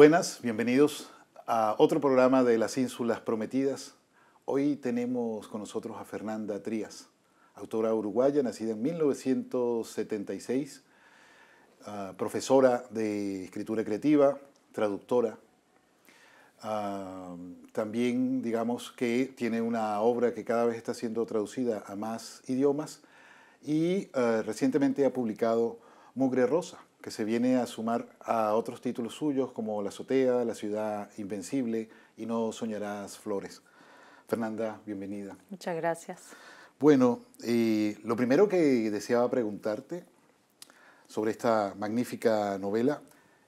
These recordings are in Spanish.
buenas, bienvenidos a otro programa de Las Ínsulas Prometidas. Hoy tenemos con nosotros a Fernanda Trías, autora uruguaya, nacida en 1976, ah, profesora de escritura creativa, traductora. Ah, también digamos que tiene una obra que cada vez está siendo traducida a más idiomas y ah, recientemente ha publicado Mugre Rosa, que se viene a sumar a otros títulos suyos como La azotea, La ciudad invencible y No soñarás flores. Fernanda, bienvenida. Muchas gracias. Bueno, lo primero que deseaba preguntarte sobre esta magnífica novela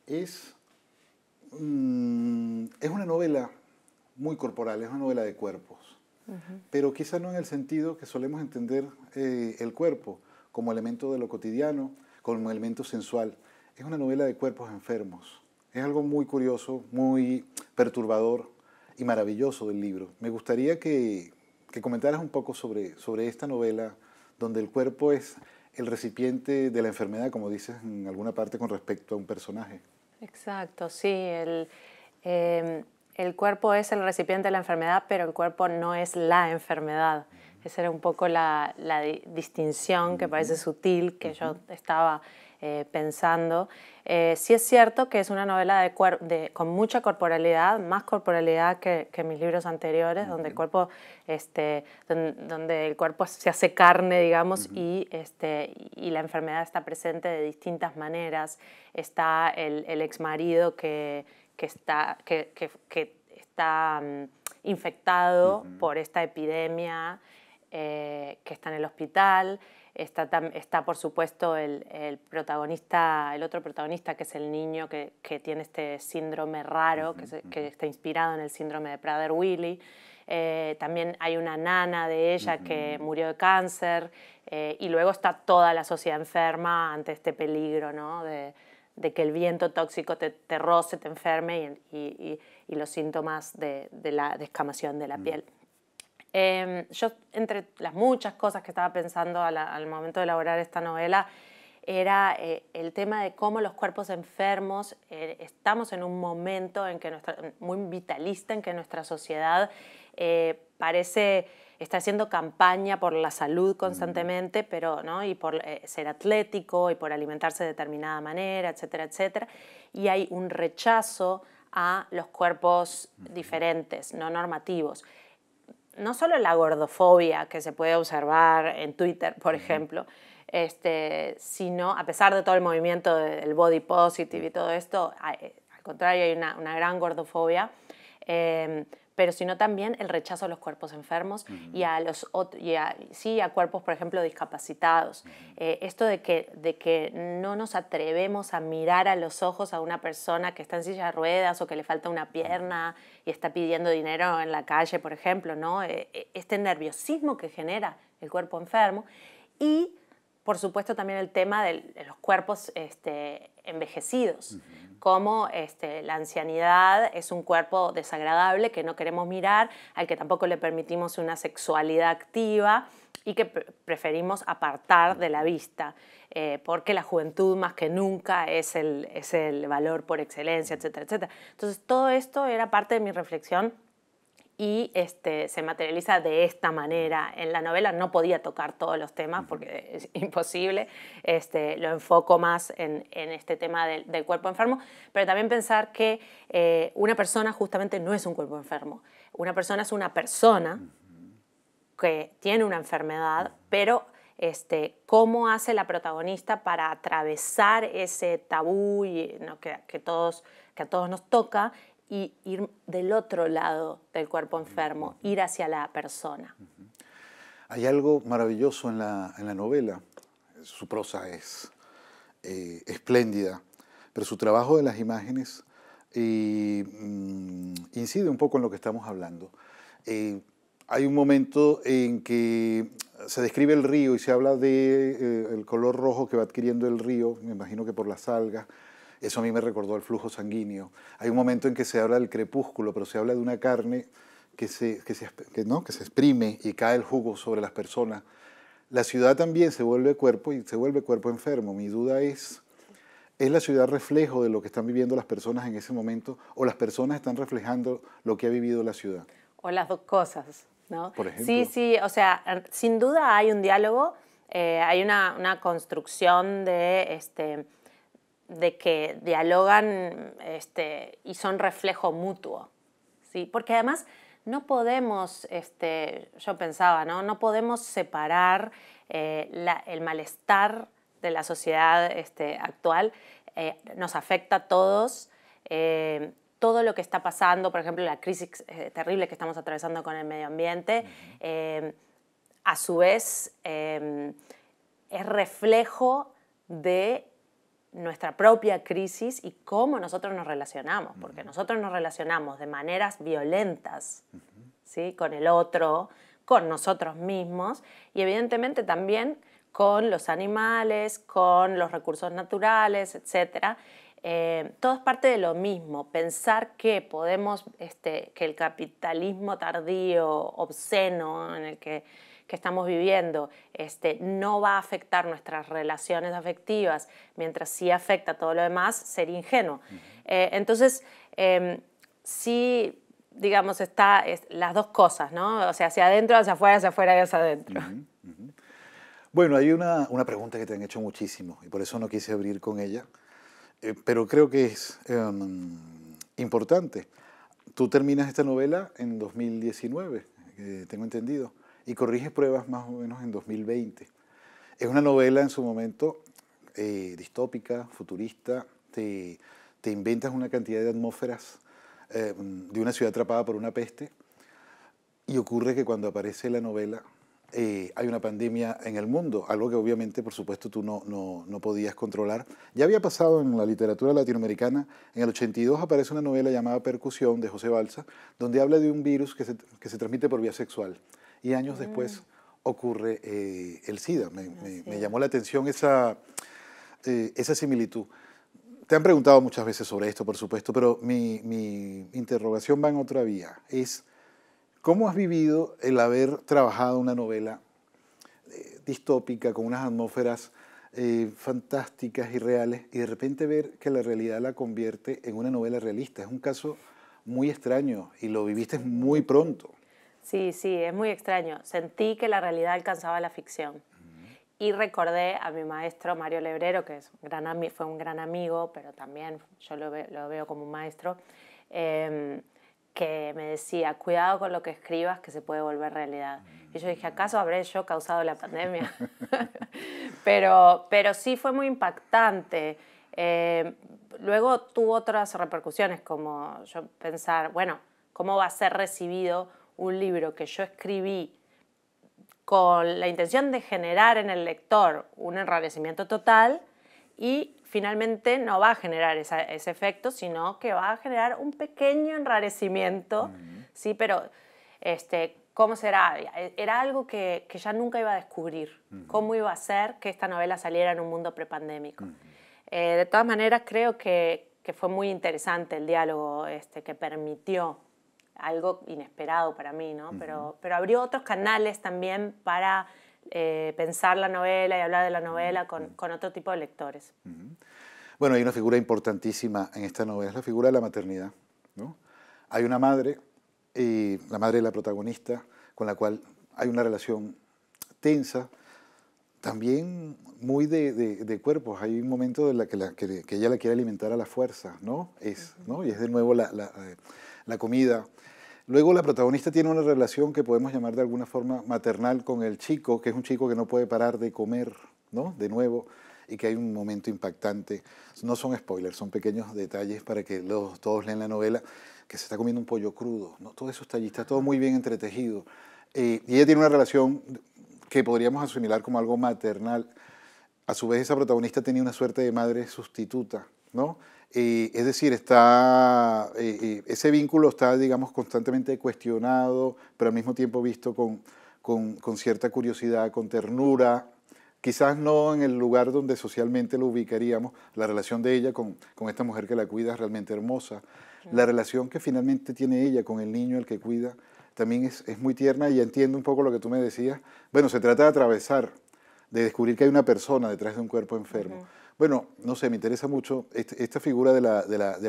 es, mm, es una novela muy corporal, es una novela de cuerpos, pero quizá no en el sentido que solemos entender eh, el cuerpo como elemento de lo cotidiano, con un elemento sensual. Es una novela de cuerpos enfermos. Es algo muy curioso, muy perturbador y maravilloso del libro. Me gustaría que, comentaras un poco sobre, esta novela, donde el cuerpo es el recipiente de la enfermedad, como dices en alguna parte con respecto a un personaje. Exacto, sí. el em, cuerpo es el recipiente de la enfermedad, pero el cuerpo no es la enfermedad. Esa era un poco la, distinción que parece sutil que yo estaba eh, pensando. Eh, sí es cierto que es una novela con mucha corporalidad, más corporalidad que, mis libros anteriores, donde, el cuerpo, este, donde, el cuerpo se hace carne, digamos, este, y, la enfermedad está presente de distintas maneras. Está el, el ex marido que, está, mm, infectado por esta epidemia. Eh, que está en el hospital, está, por supuesto el, protagonista, el otro protagonista que es el niño que, tiene este síndrome raro, que, está inspirado en el síndrome de Prader-Willi. Eh, también hay una nana de ella que murió de cáncer eh, y luego está toda la sociedad enferma ante este peligro de, que el viento tóxico te, roce, te enferme y, los síntomas de, la descamación de la mm. piel. Em, yo, entre las muchas cosas que estaba pensando al, momento de elaborar esta novela, era eh, el tema de cómo los cuerpos enfermos eh, estamos en un momento en que nuestra, muy vitalista, en que nuestra sociedad eh, parece está haciendo campaña por la salud mm. constantemente, pero, ¿no? Y por ser atlético y por alimentarse de determinada manera, etcétera, etcétera. Y hay un rechazo a los cuerpos diferentes, no normativos no solo la gordofobia que se puede observar en Twitter, por ejemplo, este, sino a pesar de todo el movimiento del body positive y todo esto, al contrario hay una, gran gordofobia. Em, pero sino también el rechazo a los cuerpos enfermos y a los y sí a cuerpos por ejemplo discapacitados eh, esto de que de que no nos atrevemos a mirar a los ojos a una persona que está en silla de ruedas o que le falta una pierna y está pidiendo dinero en la calle por ejemplo no eh, e, este nerviosismo que genera el cuerpo enfermo y por supuesto también el tema de los cuerpos este, envejecidos como este, la ancianidad es un cuerpo desagradable que no queremos mirar, al que tampoco le permitimos una sexualidad activa y que preferimos apartar de la vista, eh, porque la juventud más que nunca es el, es el valor por excelencia, etcétera, etcétera. Entonces todo esto era parte de mi reflexión y este, se materializa de esta manera en la novela. No podía tocar todos los temas porque es imposible, este, lo enfoco más en, este tema del, cuerpo enfermo, pero también pensar que eh, una persona justamente no es un cuerpo enfermo, una persona es una persona que tiene una enfermedad, pero este, cómo hace la protagonista para atravesar ese tabú y, ¿no? que, todos, que a todos nos toca y ir del otro lado del cuerpo enfermo, ir hacia la persona. Hay algo maravilloso en la, en la novela. Su prosa es eh, espléndida, pero su trabajo de las imágenes mm, incide un poco en lo que estamos hablando. Eh, hay un momento en que se describe el río y se habla del de, eh, color rojo que va adquiriendo el río, me imagino que por las algas eso a mí me recordó el flujo sanguíneo. Hay un momento en que se habla del crepúsculo, pero se habla de una carne que se, que se, se exprime y cae el jugo sobre las personas. La ciudad también se vuelve cuerpo y se vuelve cuerpo enfermo. Mi duda es, ¿es la ciudad reflejo de lo que están viviendo las personas en ese momento o las personas están reflejando lo que ha vivido la ciudad? O las dos cosas, ¿no? Sí, sí, o sea, sin duda hay un diálogo, eh, hay una, una construcción de... Este, de que dialogan este, y son reflejo mutuo. ¿sí? Porque además no podemos, este, yo pensaba, ¿no? no podemos separar eh, el malestar de la sociedad este, actual. Eh, nos afecta a todos. Eh, todo lo que está pasando, por ejemplo, la crisis terrible que estamos atravesando con el medio ambiente, a su vez es reflejo de nuestra propia crisis y cómo nosotros nos relacionamos, porque nosotros nos relacionamos de maneras violentas, Con el otro, con nosotros mismos y evidentemente también con los animales, con los recursos naturales, etc. Eh, todo es parte de lo mismo, pensar que podemos, este, que el capitalismo tardío, obsceno, en el que que estamos viviendo este, no va a afectar nuestras relaciones afectivas, mientras sí afecta todo lo demás, ser ingenuo. Eh, entonces, em, sí, digamos, está las dos cosas, ¿no? O sea, hacia adentro, hacia afuera, hacia afuera y hacia adentro. Bueno, hay una, pregunta que te han hecho muchísimo y por eso no quise abrir con ella, eh, pero creo que es em, importante. Tú terminas esta novela en 2019, eh, tengo entendido y corrige pruebas más o menos en 2020. Es una novela en su momento eh, distópica, futurista, te, te, inventas una cantidad de atmósferas eh, de una ciudad atrapada por una peste y ocurre que cuando aparece la novela eh, hay una pandemia en el mundo, algo que obviamente por supuesto tú no, no, no podías controlar. Ya había pasado en la literatura latinoamericana, en el 82 aparece una novela llamada Percusión de José Balsa, donde habla de un virus que se, que se transmite por vía sexual y años después mm. ocurre eh, el SIDA. Me, llamó la atención esa, eh, esa similitud. Te han preguntado muchas veces sobre esto, por supuesto, pero mi, interrogación va en otra vía. Es, ¿cómo has vivido el haber trabajado una novela eh, distópica con unas atmósferas fantásticas y reales y de repente ver que la realidad la convierte en una novela realista? Es un caso muy extraño y lo viviste muy pronto. Sí, sí, es muy extraño. Sentí que la realidad alcanzaba la ficción. Y recordé a mi maestro Mario Lebrero, que es gran, fue un gran amigo, pero también yo lo, veo como un maestro, em, que me decía, cuidado con lo que escribas, que se puede volver realidad. Y yo dije, ¿acaso habré yo causado la pandemia? pero, sí fue muy impactante. Em, luego tuvo otras repercusiones, como yo pensar, bueno, ¿cómo va a ser recibido un libro que yo escribí con la intención de generar en el lector un enrarecimiento total y finalmente no va a generar ese efecto, sino que va a generar un pequeño enrarecimiento, ¿sí? Pero, este, ¿cómo será? Era algo que, ya nunca iba a descubrir, cómo iba a ser que esta novela saliera en un mundo prepandémico. Eh, de todas maneras, creo que, que, fue muy interesante el diálogo este, que permitió algo inesperado para mí, ¿no? pero, pero abrió otros canales también para eh, pensar la novela y hablar de la novela con, con otro tipo de lectores. Bueno, hay una figura importantísima en esta novela, es la figura de la maternidad, ¿no? Hay una madre, y la madre de la protagonista, con la cual hay una relación tensa, también muy de, de, cuerpos. Hay un momento en la que, que, ella la quiere alimentar a la fuerza, ¿no? Es, ¿no? Y es de nuevo la, eh, la comida. Luego la protagonista tiene una relación que podemos llamar de alguna forma maternal con el chico, que es un chico que no puede parar de comer, ¿no? De nuevo, y que hay un momento impactante. No son spoilers, son pequeños detalles para que todos lean la novela, que se está comiendo un pollo crudo, ¿no? Todo eso está allí, está todo muy bien entretejido. Eh, y ella tiene una relación que podríamos asimilar como algo maternal. A su vez, esa protagonista tenía una suerte de madre sustituta, es decir, eh, eh, ese vínculo está, digamos, constantemente cuestionado, pero al mismo tiempo visto con, cierta curiosidad, con ternura, quizás no en el lugar donde socialmente lo ubicaríamos, la relación de ella con, esta mujer que la cuida es realmente hermosa, la relación que finalmente tiene ella con el niño al que cuida también es, es, muy tierna y entiendo un poco lo que tú me decías. Bueno, se trata de atravesar de descubrir que hay una persona detrás de un cuerpo enfermo. Bueno, no sé, me interesa mucho este, esta figura de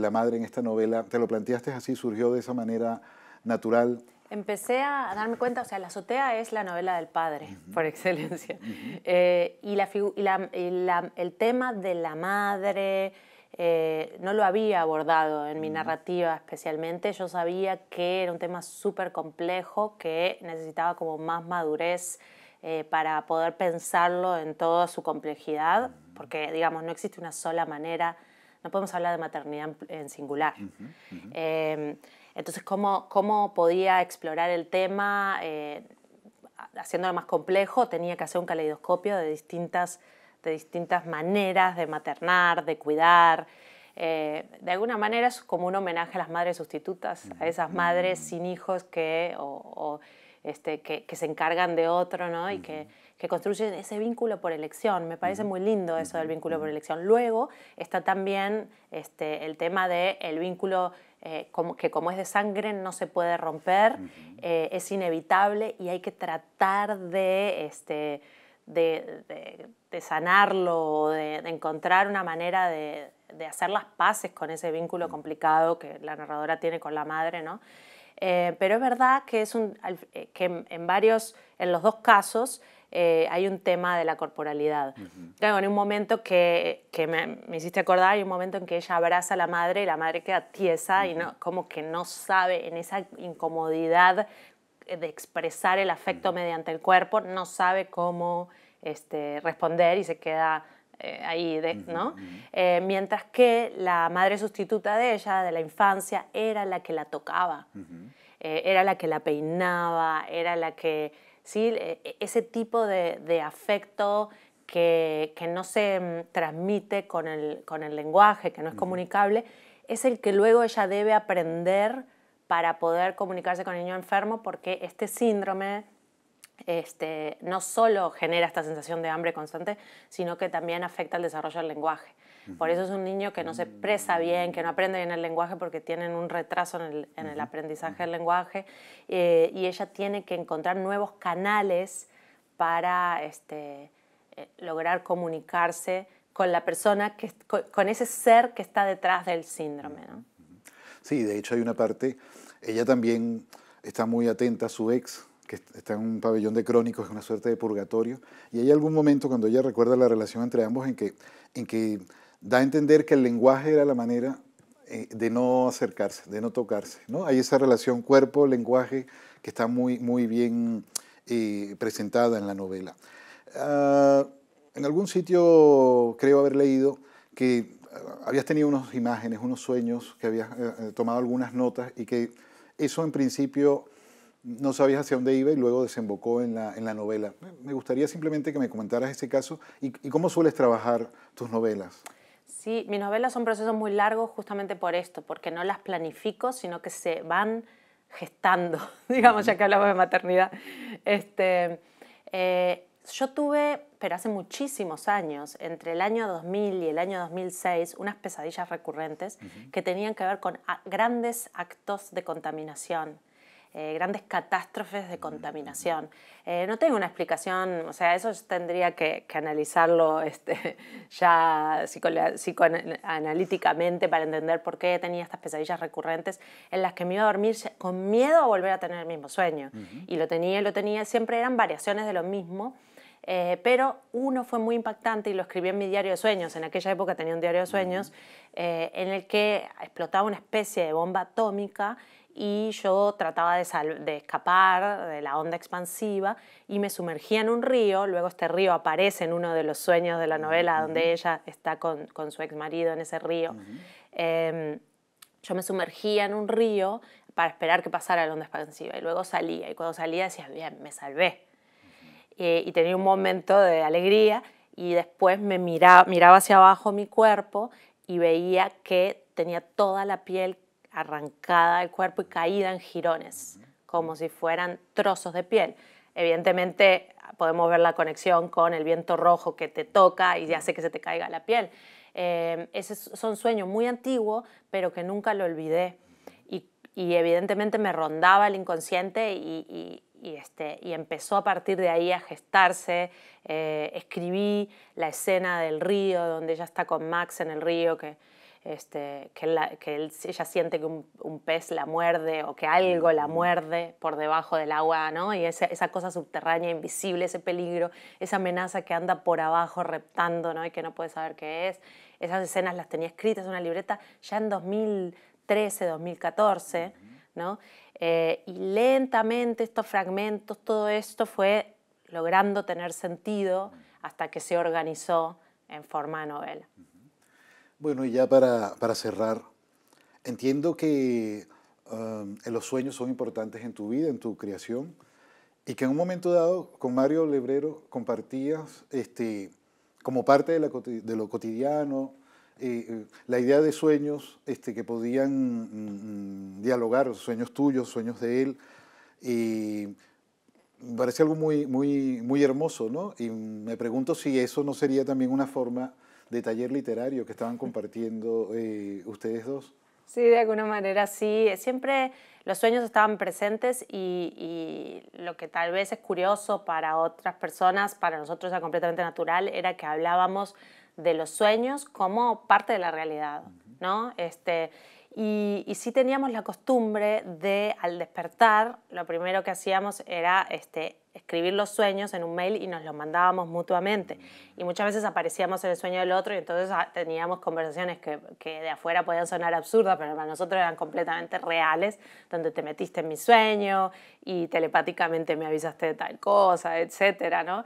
la, madre en esta novela. ¿Te lo planteaste así? ¿Surgió de esa manera natural? Empecé a darme cuenta, o sea, La azotea es la novela del padre, por excelencia. Eh, y, el tema de la madre eh, no lo había abordado en mi narrativa especialmente. Yo sabía que era un tema súper complejo, que necesitaba como más madurez eh, para poder pensarlo en toda su complejidad, porque digamos, no existe una sola manera, no podemos hablar de maternidad en, singular. Em, entonces, ¿cómo, podía explorar el tema? Eh, haciéndolo más complejo, tenía que hacer un caleidoscopio de distintas, de distintas maneras de maternar, de cuidar. Eh, de alguna manera es como un homenaje a las madres sustitutas, a esas madres mm. sin hijos que, este, que, se encargan de otro, Y que, construyen ese vínculo por elección. Me parece muy lindo eso del vínculo por elección. Luego está también este, el tema del el vínculo eh, que como es de sangre no se puede romper, eh, es inevitable y hay que tratar de, este, sanarlo, de, de encontrar una manera de, de hacer las paces con ese vínculo complicado que la narradora tiene con la madre, ¿no? Eh, pero es verdad que, es eh, que en, varios, en los dos casos, eh, hay un tema de la corporalidad. en un momento que, me, hiciste acordar, hay un momento en que ella abraza a la madre y la madre queda tiesa y como que no sabe, en esa incomodidad de expresar el afecto mediante el cuerpo, no sabe cómo este, responder y se queda eh, ¿no? Eh, mientras que la madre sustituta de ella, de la infancia, era la que la tocaba, eh, era la que la peinaba, era la que, ¿sí? E, e, ese tipo de, afecto que, no se mm, transmite con el, con el lenguaje, que no es comunicable, es el que luego ella debe aprender para poder comunicarse con el niño enfermo porque este síndrome este, no solo genera esta sensación de hambre constante, sino que también afecta el desarrollo del lenguaje. Por eso es un niño que no se expresa bien, que no aprende bien el lenguaje porque tienen un retraso en el, aprendizaje del lenguaje eh, y ella tiene que encontrar nuevos canales para este, eh, lograr comunicarse con la persona, que, con, ese ser que está detrás del síndrome. Sí, de hecho hay una parte, ella también está muy atenta a su ex, está en un pabellón de crónicos, es una suerte de purgatorio. Y hay algún momento cuando ella recuerda la relación entre ambos en que, en que da a entender que el lenguaje era la manera eh, de no acercarse, de no tocarse. ¿no? Hay esa relación cuerpo-lenguaje que está muy, muy bien eh, presentada en la novela. Ah, en algún sitio creo haber leído que ah, habías tenido unas imágenes, unos sueños, que habías eh, tomado algunas notas y que eso en principio no sabías hacia dónde iba y luego desembocó en la, novela. Me gustaría simplemente que me comentaras ese caso y, cómo sueles trabajar tus novelas. Sí, mis novelas son procesos muy largos justamente por esto, porque no las planifico, sino que se van gestando, digamos, ya que hablamos de maternidad. Este, eh, yo tuve, pero hace muchísimos años, entre el año 2000 y el año 2006, unas pesadillas recurrentes que tenían que ver con grandes actos de contaminación eh, grandes catástrofes de contaminación. Eh, no tengo una explicación, o sea, eso tendría que, analizarlo este, ya psicoanalíticamente para entender por qué tenía estas pesadillas recurrentes en las que me iba a dormir con miedo a volver a tener el mismo sueño. Y lo tenía y lo tenía, siempre eran variaciones de lo mismo. Eh, pero uno fue muy impactante y lo escribí en mi diario de sueños. En aquella época tenía un diario de sueños en el que explotaba una especie de bomba atómica y yo trataba de, escapar de la onda expansiva y me sumergía en un río, luego este río aparece en uno de los sueños de la novela donde ella está con, su ex marido en ese río. Em, yo me sumergía en un río para esperar que pasara la onda expansiva y luego salía y cuando salía decía, bien, me salvé. Eh, y tenía un momento de alegría y después me miraba, miraba hacia abajo mi cuerpo y veía que tenía toda la piel arrancada del cuerpo y caída en jirones, como si fueran trozos de piel. Evidentemente podemos ver la conexión con el viento rojo que te toca y ya hace que se te caiga la piel. Eh, ese es muy antiguos, pero que nunca lo olvidé. Y, evidentemente me rondaba el inconsciente este, y, empezó a partir de ahí a gestarse. Eh, escribí la escena del río, donde ella está con Max en el río, que, este, que, ella siente que un, pez la muerde o que algo la muerde por debajo del agua, Y esa, cosa subterránea, invisible, ese peligro, esa amenaza que anda por abajo reptando, Y que no puede saber qué es. Esas escenas las tenía escritas en una libreta ya en 2013, 2014, eh, y lentamente estos fragmentos, todo esto fue logrando tener sentido hasta que se organizó en forma de novela. Bueno, y ya para, cerrar, entiendo que um, eh, los sueños son importantes en tu vida, en tu creación, y que en un momento dado con Mario Lebrero compartías este, como parte de, lo cotidiano, eh, eh, la idea de sueños este, que podían mm, mm, dialogar, sueños tuyos, sueños de él, y me parece algo muy, muy, muy hermoso, ¿no? Y me pregunto si eso no sería también una forma de taller literario que estaban compartiendo eh, ustedes dos? Sí, de alguna manera sí. Siempre los sueños estaban presentes y, lo que tal vez es curioso para otras personas, para nosotros era completamente natural, era que hablábamos de los sueños como parte de la realidad, ¿no? Este, y, y sí teníamos la costumbre de, al despertar, lo primero que hacíamos era este, escribir los sueños en un mail y nos los mandábamos mutuamente. Y muchas veces aparecíamos en el sueño del otro y entonces ah, teníamos conversaciones que, de afuera podían sonar absurdas, pero para nosotros eran completamente reales, donde te metiste en mi sueño y telepáticamente me avisaste de tal cosa, etcétera, ¿no?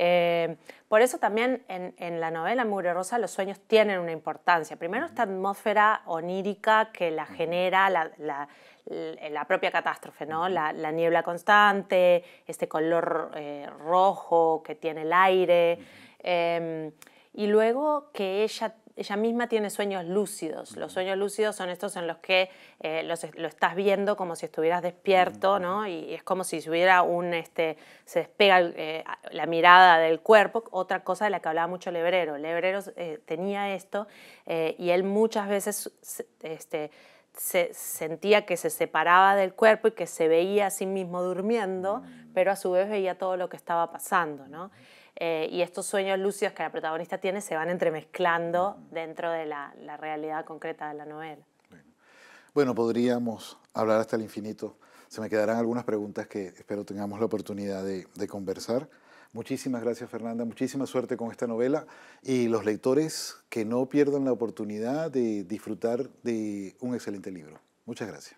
Eh, por eso también en, la novela Mugre Rosa los sueños tienen una importancia. Primero esta atmósfera onírica que la genera la, propia catástrofe, ¿no? La, niebla constante, este color eh, rojo que tiene el aire. Em, y luego que ella ella misma tiene sueños lúcidos. Los sueños lúcidos son estos en los que eh, lo estás viendo como si estuvieras despierto, ¿no? Y es como si hubiera un, este, se despega eh, la mirada del cuerpo. Otra cosa de la que hablaba mucho Lebrero. Lebrero eh, tenía esto y él muchas veces, este, se sentía que se separaba del cuerpo y que se veía a sí mismo durmiendo, mm. pero a su vez veía todo lo que estaba pasando, ¿no? Eh, y estos sueños lúcidos que la protagonista tiene se van entremezclando dentro de la, realidad concreta de la novela. Bueno. podríamos hablar hasta el infinito. Se me quedarán algunas preguntas que espero tengamos la oportunidad de conversar. Muchísimas gracias Fernanda, muchísima suerte con esta novela y los lectores que no pierdan la oportunidad de disfrutar de un excelente libro. Muchas gracias.